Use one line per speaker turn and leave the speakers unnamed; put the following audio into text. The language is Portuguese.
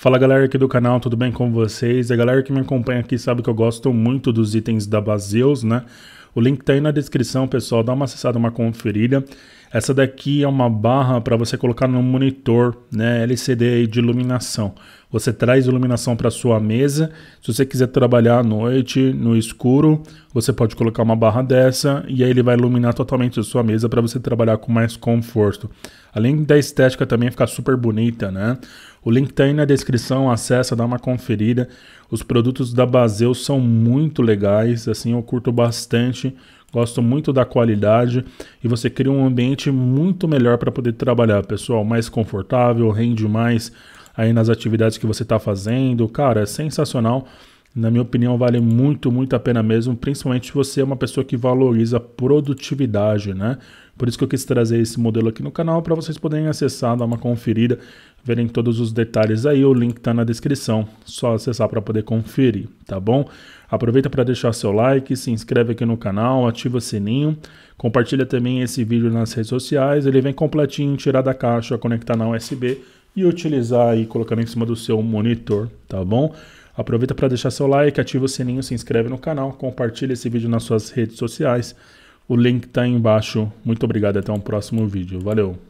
Fala galera aqui do canal, tudo bem com vocês? A galera que me acompanha aqui sabe que eu gosto muito dos itens da Baseus, né? O link tá aí na descrição, pessoal, dá uma acessada, uma conferida. Essa daqui é uma barra para você colocar no monitor, né, LCD de iluminação. Você traz iluminação para sua mesa. Se você quiser trabalhar à noite, no escuro, você pode colocar uma barra dessa e aí ele vai iluminar totalmente a sua mesa para você trabalhar com mais conforto. Além da estética também ficar super bonita, né? O link está aí na descrição, acessa, dá uma conferida. Os produtos da Baseu são muito legais, assim, eu curto bastante Gosto muito da qualidade e você cria um ambiente muito melhor para poder trabalhar, pessoal. Mais confortável, rende mais aí nas atividades que você está fazendo. Cara, é sensacional. Na minha opinião, vale muito, muito a pena mesmo, principalmente se você é uma pessoa que valoriza produtividade, né? Por isso que eu quis trazer esse modelo aqui no canal para vocês poderem acessar, dar uma conferida, verem todos os detalhes aí. O link está na descrição, só acessar para poder conferir, tá bom? Aproveita para deixar seu like, se inscreve aqui no canal, ativa o sininho, compartilha também esse vídeo nas redes sociais. Ele vem completinho, tirar da caixa, conectar na USB e utilizar aí colocando em cima do seu monitor, tá bom? Aproveita para deixar seu like, ativa o sininho, se inscreve no canal, compartilha esse vídeo nas suas redes sociais. O link está aí embaixo. Muito obrigado até um próximo vídeo. Valeu!